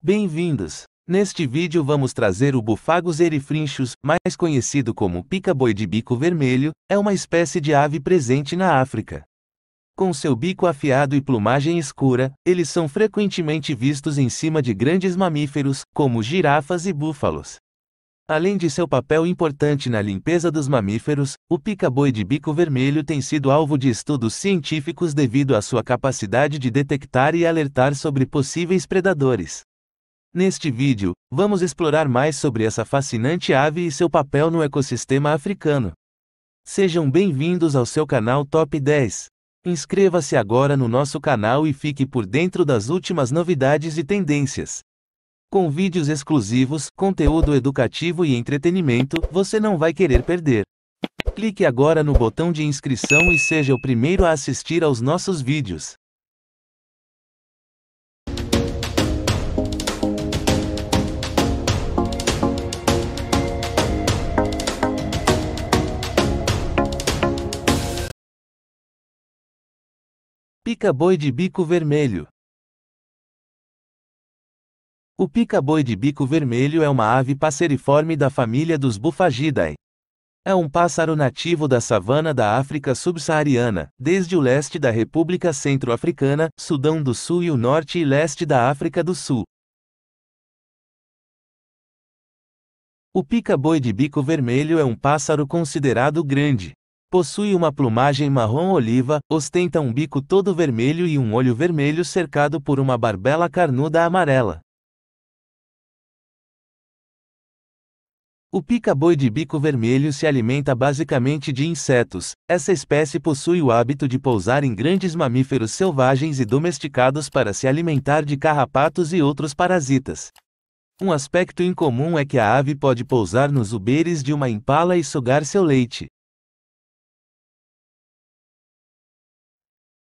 Bem-vindos! Neste vídeo vamos trazer o Bufagos erifrinchus, mais conhecido como pica-boi de bico vermelho, é uma espécie de ave presente na África. Com seu bico afiado e plumagem escura, eles são frequentemente vistos em cima de grandes mamíferos, como girafas e búfalos. Além de seu papel importante na limpeza dos mamíferos, o pica-boi de bico vermelho tem sido alvo de estudos científicos devido à sua capacidade de detectar e alertar sobre possíveis predadores. Neste vídeo, vamos explorar mais sobre essa fascinante ave e seu papel no ecossistema africano. Sejam bem-vindos ao seu canal Top 10. Inscreva-se agora no nosso canal e fique por dentro das últimas novidades e tendências. Com vídeos exclusivos, conteúdo educativo e entretenimento, você não vai querer perder. Clique agora no botão de inscrição e seja o primeiro a assistir aos nossos vídeos. Pica-boi de bico vermelho. O pica-boi de bico vermelho é uma ave passeriforme da família dos Bufagidae. É um pássaro nativo da savana da África subsaariana, desde o leste da República Centro-Africana, Sudão do Sul e o norte e leste da África do Sul. O pica-boi de bico vermelho é um pássaro considerado grande, Possui uma plumagem marrom oliva, ostenta um bico todo vermelho e um olho vermelho cercado por uma barbela carnuda amarela. O pica-boi de bico vermelho se alimenta basicamente de insetos. Essa espécie possui o hábito de pousar em grandes mamíferos selvagens e domesticados para se alimentar de carrapatos e outros parasitas. Um aspecto incomum é que a ave pode pousar nos uberes de uma impala e sugar seu leite.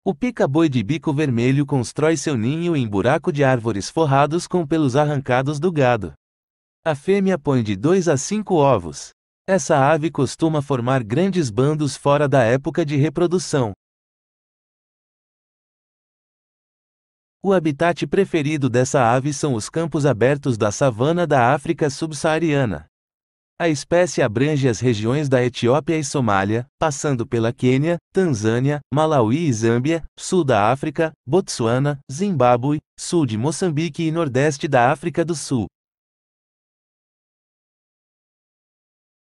O pica-boi de bico vermelho constrói seu ninho em buraco de árvores forrados com pelos arrancados do gado. A fêmea põe de 2 a 5 ovos. Essa ave costuma formar grandes bandos fora da época de reprodução. O habitat preferido dessa ave são os campos abertos da savana da África subsaariana. A espécie abrange as regiões da Etiópia e Somália, passando pela Quênia, Tanzânia, Malawi e Zâmbia, sul da África, Botsuana, Zimbábue, sul de Moçambique e nordeste da África do Sul.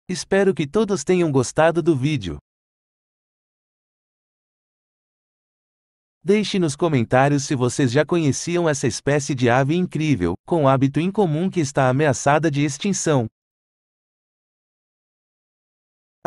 Espero que todos tenham gostado do vídeo. Deixe nos comentários se vocês já conheciam essa espécie de ave incrível, com hábito incomum que está ameaçada de extinção.